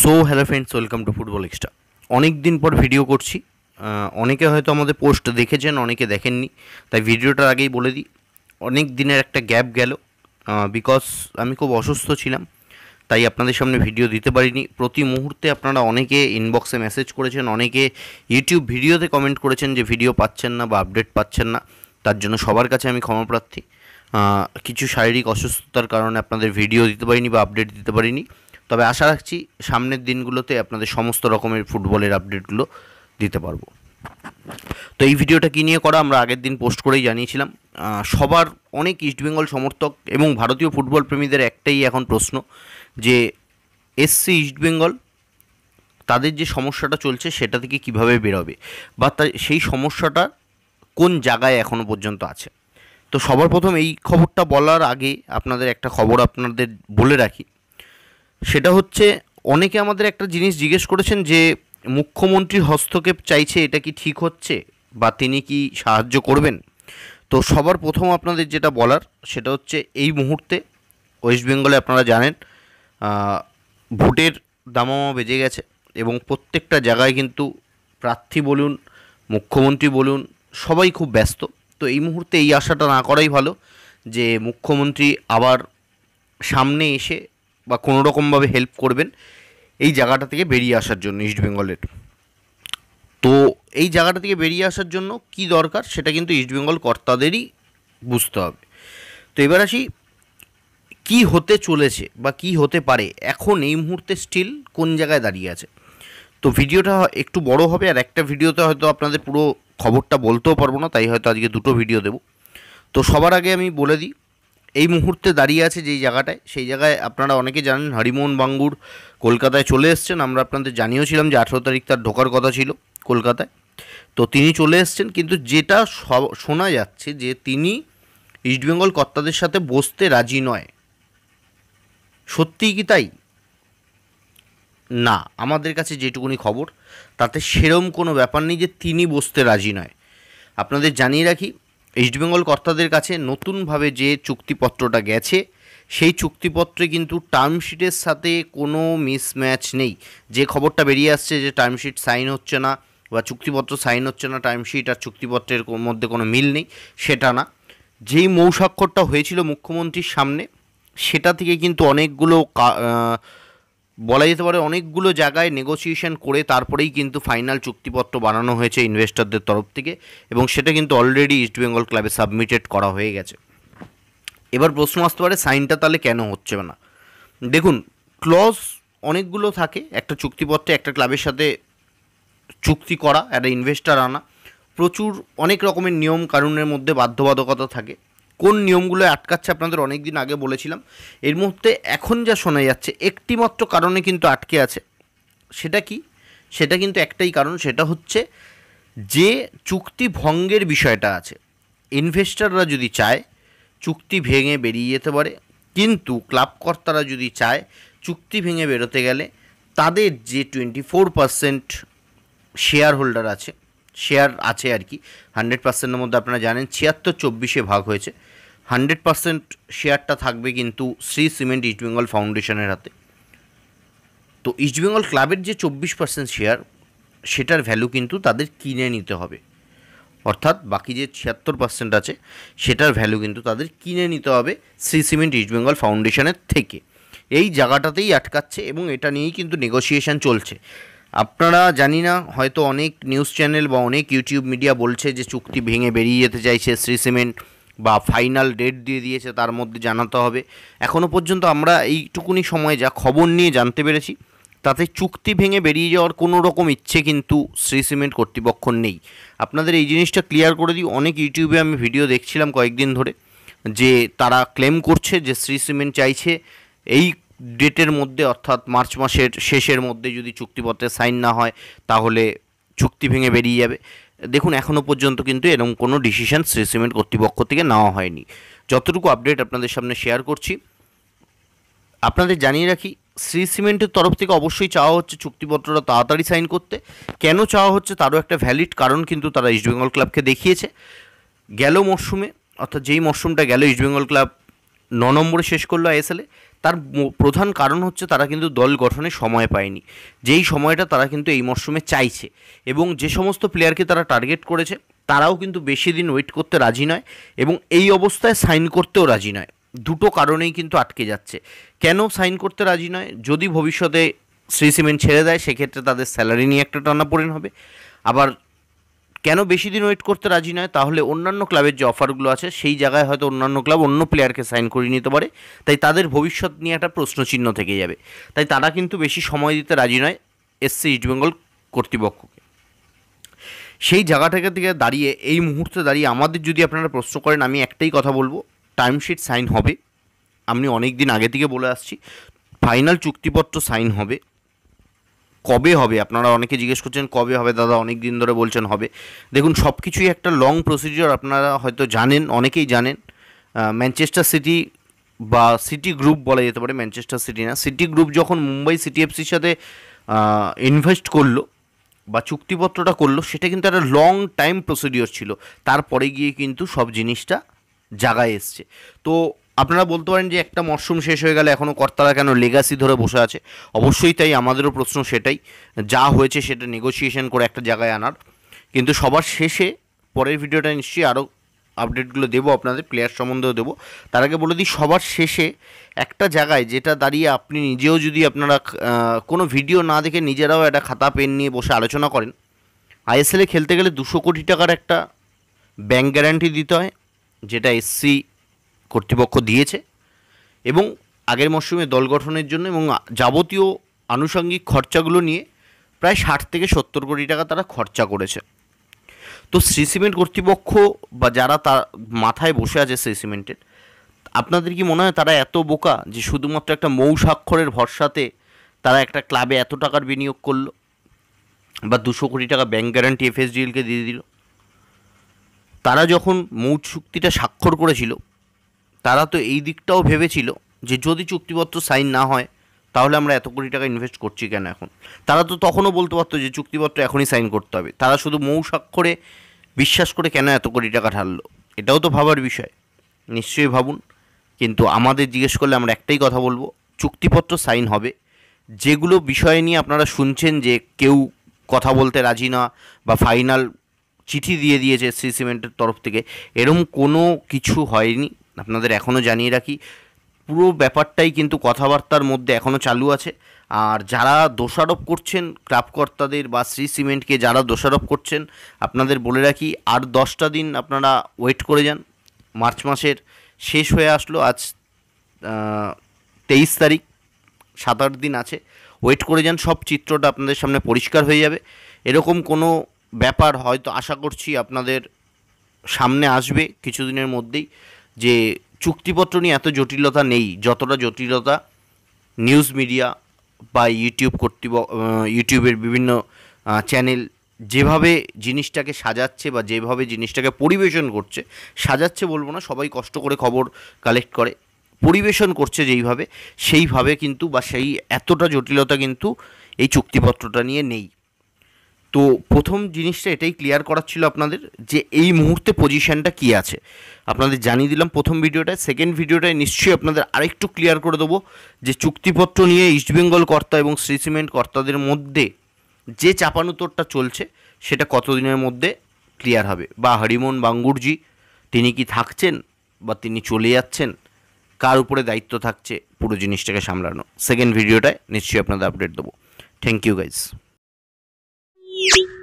So hello friends welcome to football extra অনেক দিন পর ভিডিও করছি অনেকে হয়তো আমাদের পোস্ট দেখেছেন অনেকে দেখেননি তাই ভিডিওটার আগেই বলে দিই অনেক দিনের একটা গ্যাপ গেল বিকজ আমি খুব অসুস্থ ছিলাম তাই আপনাদের সামনে ভিডিও দিতে পারিনি প্রতি মুহূর্তে আপনারা অনেকে ইনবক্সে মেসেজ করেছেন অনেকে ইউটিউব ভিডিওতে কমেন্ট করেছেন যে ভিডিও পাচ্ছেন না বা আপডেট পাচ্ছেন না তার জন্য সবার কাছে আমি ক্ষমাপ্রার্থী কিছু শারীরিক অসুস্থতার কারণে আপনাদের ভিডিও দিতে পারিনি বা আপডেট দিতে পারিনি তবে আশা রাখছি সামনের দিনগুলোতে আপনাদের সমস্ত রকমের ফুটবলের আপডেটগুলো দিতে পারবো তো এই ভিডিওটা কী নিয়ে করা আমরা আগের দিন পোস্ট করেই জানিয়েছিলাম সবার অনেক ইস্টবেঙ্গল সমর্থক এবং ভারতীয় ফুটবল প্রেমীদের একটাই এখন প্রশ্ন যে এসসি ইস্টবেঙ্গল তাদের যে সমস্যাটা চলছে সেটা থেকে কিভাবে বেরোবে বা সেই সমস্যাটা কোন জায়গায় এখনও পর্যন্ত আছে তো সবার প্রথম এই খবরটা বলার আগে আপনাদের একটা খবর আপনাদের বলে রাখি সেটা হচ্ছে অনেকে আমাদের একটা জিনিস জিজ্ঞেস করেছেন যে মুখ্যমন্ত্রীর হস্তক্ষেপ চাইছে এটা কি ঠিক হচ্ছে বা তিনি কি সাহায্য করবেন তো সবার প্রথম আপনাদের যেটা বলার সেটা হচ্ছে এই মুহূর্তে ওয়েস্ট বেঙ্গলে আপনারা জানেন ভোটের দামামা বেজে গেছে এবং প্রত্যেকটা জায়গায় কিন্তু প্রার্থী বলুন মুখ্যমন্ত্রী বলুন সবাই খুব ব্যস্ত তো এই মুহূর্তে এই আশাটা না করাই ভালো যে মুখ্যমন্ত্রী আবার সামনে এসে বা কোনো রকমভাবে হেল্প করবেন এই জায়গাটা থেকে বেরিয়ে আসার জন্য ইস্টবেঙ্গলের তো এই জায়গাটা থেকে বেরিয়ে আসার জন্য কি দরকার সেটা কিন্তু ইস্টবেঙ্গল কর্তাদেরই বুঝতে হবে তো এবার আসি কি হতে চলেছে বা কি হতে পারে এখন এই মুহূর্তে স্টিল কোন জায়গায় দাঁড়িয়ে আছে তো ভিডিওটা একটু বড় হবে আর একটা ভিডিওতে হয়তো আপনাদের পুরো খবরটা বলতেও পারবো না তাই হয়তো আজকে দুটো ভিডিও দেব তো সবার আগে আমি বলে দিই এই মুহূর্তে দাঁড়িয়ে আছে যেই জায়গাটায় সেই জায়গায় আপনারা অনেকে জানেন হরিমোহন বাঙ্গুর কলকাতায় চলে এসছেন আমরা আপনাদের জানিয়েছিলাম যে আঠেরো তারিখ তার ঢোকার কথা ছিল কলকাতায় তো তিনি চলে এসছেন কিন্তু যেটা শোনা যাচ্ছে যে তিনি ইস্টবেঙ্গল কর্তাদের সাথে বসতে রাজি নয় সত্যিই কি তাই না আমাদের কাছে যেটুকুনি খবর তাতে সেরম কোনো ব্যাপার নেই যে তিনি বসতে রাজি নয় আপনাদের জানিয়ে রাখি ইস্টবেঙ্গল কর্তাদের কাছে নতুনভাবে যে চুক্তিপত্রটা গেছে সেই চুক্তিপত্রে কিন্তু টার্মশিটের সাথে কোনো মিসম্যাচ নেই যে খবরটা বেরিয়ে আসছে যে টার্মশিট সাইন হচ্ছে না বা চুক্তিপত্র সাইন হচ্ছে না টাইমশিট আর চুক্তিপত্রের মধ্যে কোনো মিল নেই সেটা না যেই মৌস্বাক্ষরটা হয়েছিল মুখ্যমন্ত্রীর সামনে সেটা থেকে কিন্তু অনেকগুলো বলা যেতে পারে অনেকগুলো জায়গায় নেগোসিয়েশন করে তারপরেই কিন্তু ফাইনাল চুক্তিপত্র বানানো হয়েছে ইনভেস্টরদের তরফ থেকে এবং সেটা কিন্তু অলরেডি ইস্টবেঙ্গল ক্লাবে সাবমিটেড করা হয়ে গেছে এবার প্রশ্ন আসতে পারে সাইনটা তাহলে কেন হচ্ছে না দেখুন ক্লজ অনেকগুলো থাকে একটা চুক্তিপত্রে একটা ক্লাবের সাথে চুক্তি করা একটা ইনভেস্টার আনা প্রচুর অনেক রকমের নিয়ম কানুনের মধ্যে বাধ্যবাধকতা থাকে কোন নিয়মগুলো আটকাচ্ছে আপনাদের অনেক দিন আগে বলেছিলাম এর মুহূর্তে এখন যা শোনা যাচ্ছে একটিমাত্র কারণে কিন্তু আটকে আছে সেটা কি সেটা কিন্তু একটাই কারণ সেটা হচ্ছে যে চুক্তি ভঙ্গের বিষয়টা আছে ইনভেস্টাররা যদি চায় চুক্তি ভেঙে বেরিয়ে যেতে পারে কিন্তু ক্লাবকর্তারা যদি চায় চুক্তি ভেঙে বেরোতে গেলে তাদের যে twenty four percent shareholder আছে শেয়ার আছে আর কি হান্ড্রেড পার্সেন্টের মধ্যে আপনারা জানেন ছিয়াত্তর চব্বিশে ভাগ হয়েছে হান্ড্রেড পারসেন্ট শেয়ারটা থাকবে কিন্তু শ্রী সিমেন্ট ইস্টবেঙ্গল ফাউন্ডেশনের হাতে তো ইস্টবেঙ্গল ক্লাবের যে চব্বিশ পার্সেন্ট শেয়ার সেটার ভ্যালু কিন্তু তাদের কিনে নিতে হবে অর্থাৎ বাকি যে ছিয়াত্তর পার্সেন্ট আছে সেটার ভ্যালু কিন্তু তাদের কিনে নিতে হবে শ্রী সিমেন্ট ইস্টবেঙ্গল ফাউন্ডেশনের থেকে এই জায়গাটাতেই আটকাচ্ছে এবং এটা নিয়েই কিন্তু নেগোসিয়েশান চলছে আপনারা জানি না হয়তো অনেক নিউজ চ্যানেল বা অনেক ইউটিউব মিডিয়া বলছে যে চুক্তি ভেঙে বেরিয়ে যেতে চাইছে শ্রী সিমেন্ট বা ফাইনাল ডেট দিয়ে দিয়েছে তার মধ্যে জানাতে হবে এখনও পর্যন্ত আমরা এইটুকুনি সময়ে যা খবর নিয়ে জানতে পেরেছি তাতে চুক্তি ভেঙে বেরিয়ে যাওয়ার কোনো রকম ইচ্ছে কিন্তু শ্রী সিমেন্ট কর্তৃপক্ষ নেই আপনাদের এই জিনিসটা ক্লিয়ার করে দিই অনেক ইউটিউবে আমি ভিডিও দেখছিলাম কয়েকদিন ধরে যে তারা ক্লেম করছে যে শ্রী সিমেন্ট চাইছে এই ডেটের মধ্যে অর্থাৎ মার্চ মাসের শেষের মধ্যে যদি চুক্তিপত্রে সাইন না হয় তাহলে চুক্তি ভেঙে বেরিয়ে যাবে দেখুন এখনও পর্যন্ত কিন্তু এরকম কোনো ডিসিশান শ্রী সিমেন্ট কর্তৃপক্ষ থেকে নেওয়া হয়নি যতটুকু আপডেট আপনাদের সামনে শেয়ার করছি আপনাদের জানিয়ে রাখি শ্রী সিমেন্টের তরফ থেকে অবশ্যই চাওয়া হচ্ছে চুক্তিপত্রটা তাড়াতাড়ি সাইন করতে কেন চাওয়া হচ্ছে তারও একটা ভ্যালিড কারণ কিন্তু তারা ইস্টবেঙ্গল ক্লাবকে দেখিয়েছে গেল মরশুমে অর্থাৎ যেই মরশুমটা গেল ইস্টবেঙ্গল ক্লাব ন নম্বরে শেষ করলো আইএসএলে তার প্রধান কারণ হচ্ছে তারা কিন্তু দল গঠনে সময় পায়নি যেই সময়টা তারা কিন্তু এই মরশুমে চাইছে এবং যে সমস্ত প্লেয়ারকে তারা টার্গেট করেছে তারাও কিন্তু বেশি দিন ওয়েট করতে রাজি নয় এবং এই অবস্থায় সাইন করতেও রাজি নয় দুটো কারণেই কিন্তু আটকে যাচ্ছে কেন সাইন করতে রাজি নয় যদি ভবিষ্যতে শ্রী সিমেন্ট ছেড়ে দেয় সেক্ষেত্রে তাদের স্যালারি নিয়ে একটা টানাপোড়েন হবে আবার কেন বেশি দিন ওয়েট করতে রাজি নয় তাহলে অন্যান্য ক্লাবের যে অফারগুলো আছে সেই জায়গায় হয়তো অন্যান্য ক্লাব অন্য প্লেয়ারকে সাইন করিয়ে নিতে পারে তাই তাদের ভবিষ্যৎ নিয়ে একটা প্রশ্নচিহ্ন থেকে যাবে তাই তারা কিন্তু বেশি সময় দিতে রাজি নয় এসসি ইস্টবেঙ্গল কর্তৃপক্ষকে সেই জায়গাটাকে থেকে দাঁড়িয়ে এই মুহূর্তে দাঁড়িয়ে আমাদের যদি আপনারা প্রশ্ন করেন আমি একটাই কথা বলবো টাইমশিট সাইন হবে আমি অনেক দিন আগে থেকে বলে আসছি ফাইনাল চুক্তিপত্র সাইন হবে কবে হবে আপনারা অনেকে জিজ্ঞেস করছেন কবে হবে দাদা অনেক দিন ধরে বলছেন হবে দেখুন সব কিছুই একটা লং প্রসিডিওর আপনারা হয়তো জানেন অনেকেই জানেন ম্যানচেস্টার সিটি বা সিটি গ্রুপ বলা যেতে পারে ম্যানচেস্টার সিটি না সিটি গ্রুপ যখন মুম্বাই সিটি এফসির সাথে ইনভেস্ট করলো বা চুক্তিপত্রটা করলো সেটা কিন্তু একটা লং টাইম প্রসিডিওর ছিল তারপরে গিয়ে কিন্তু সব জিনিসটা জায়গায় এসছে তো আপনারা বলতে পারেন যে একটা মরশুম শেষ হয়ে গেলে এখনও কর্তারা কেন লেগাসি ধরে বসে আছে অবশ্যই তাই আমাদেরও প্রশ্ন সেটাই যা হয়েছে সেটা নেগোসিয়েশন করে একটা জায়গায় আনার কিন্তু সবার শেষে পরের ভিডিওটা নিশ্চয়ই আরও আপডেটগুলো দেবো আপনাদের প্লেয়ার সম্বন্ধেও দেবো তার আগে বলে দিই সবার শেষে একটা জায়গায় যেটা দাঁড়িয়ে আপনি নিজেও যদি আপনারা কোনো ভিডিও না দেখে নিজেরাও একটা খাতা পেন নিয়ে বসে আলোচনা করেন আইএসএলে খেলতে গেলে দুশো কোটি টাকার একটা ব্যাংক গ্যারান্টি দিতে হয় যেটা এসসি কর্তৃপক্ষ দিয়েছে এবং আগের মরশুমে দল গঠনের জন্য এবং যাবতীয় আনুষঙ্গিক খরচাগুলো নিয়ে প্রায় ষাট থেকে সত্তর কোটি টাকা তারা খরচা করেছে তো শ্রী সিমেন্ট কর্তৃপক্ষ বা যারা তার মাথায় বসে আছে শ্রী সিমেন্টের আপনাদের কি মনে হয় তারা এত বোকা যে শুধুমাত্র একটা মৌ স্বাক্ষরের ভরসাতে তারা একটা ক্লাবে এত টাকার বিনিয়োগ করলো বা দুশো কোটি টাকা ব্যাঙ্ক গ্যারান্টি এফএসডিএলকে দিয়ে দিল তারা যখন মৌ চুক্তিটা স্বাক্ষর করেছিল তারা তো এই দিকটাও ভেবেছিল যে যদি চুক্তিপত্র সাইন না হয় তাহলে আমরা এত কোটি টাকা ইনভেস্ট করছি কেন এখন তারা তো তখনও বলতে পারতো যে চুক্তিপত্র এখনই সাইন করতে হবে তারা শুধু মৌ স্বাক্ষরে বিশ্বাস করে কেন এত কোটি টাকা ঢাললো এটাও তো ভাবার বিষয় নিশ্চয়ই ভাবুন কিন্তু আমাদের জিজ্ঞেস করলে আমরা একটাই কথা বলবো চুক্তিপত্র সাইন হবে যেগুলো বিষয় নিয়ে আপনারা শুনছেন যে কেউ কথা বলতে রাজি না বা ফাইনাল চিঠি দিয়ে দিয়েছে শ্রী সিমেন্টের তরফ থেকে এরম কোনো কিছু হয়নি আপনাদের এখনও জানিয়ে রাখি পুরো ব্যাপারটাই কিন্তু কথাবার্তার মধ্যে এখনও চালু আছে আর যারা দোষারোপ করছেন ক্রাফকর্তাদের বা শ্রী সিমেন্টকে যারা দোষারোপ করছেন আপনাদের বলে রাখি আর দশটা দিন আপনারা ওয়েট করে যান মার্চ মাসের শেষ হয়ে আসলো আজ তেইশ তারিখ সাত আট দিন আছে ওয়েট করে যান সব চিত্রটা আপনাদের সামনে পরিষ্কার হয়ে যাবে এরকম কোনো ব্যাপার হয়তো আশা করছি আপনাদের সামনে আসবে কিছুদিনের মধ্যেই যে চুক্তিপত্র নিয়ে এত জটিলতা নেই যতটা জটিলতা নিউজ মিডিয়া বা ইউটিউব কর্তৃপক্ষ ইউটিউবের বিভিন্ন চ্যানেল যেভাবে জিনিসটাকে সাজাচ্ছে বা যেভাবে জিনিসটাকে পরিবেশন করছে সাজাচ্ছে বলবো না সবাই কষ্ট করে খবর কালেক্ট করে পরিবেশন করছে যেইভাবে সেইভাবে কিন্তু বা সেই এতটা জটিলতা কিন্তু এই চুক্তিপত্রটা নিয়ে নেই তো প্রথম জিনিসটা এটাই ক্লিয়ার করার ছিল আপনাদের যে এই মুহূর্তে পজিশানটা কি আছে আপনাদের জানিয়ে দিলাম প্রথম ভিডিওটায় সেকেন্ড ভিডিওটায় নিশ্চয়ই আপনাদের আরেকটু ক্লিয়ার করে দেবো যে চুক্তিপত্র নিয়ে ইস্টবেঙ্গল কর্তা এবং শ্রী সিমেন্ট কর্তাদের মধ্যে যে চাপানুতোরটা চলছে সেটা কতদিনের মধ্যে ক্লিয়ার হবে বা হরিমোহন বাঙ্গুরজি তিনি কি থাকছেন বা তিনি চলে যাচ্ছেন কার উপরে দায়িত্ব থাকছে পুরো জিনিসটাকে সামলানো সেকেন্ড ভিডিওটায় নিশ্চয়ই আপনাদের আপডেট দেবো thank you guys Thank you.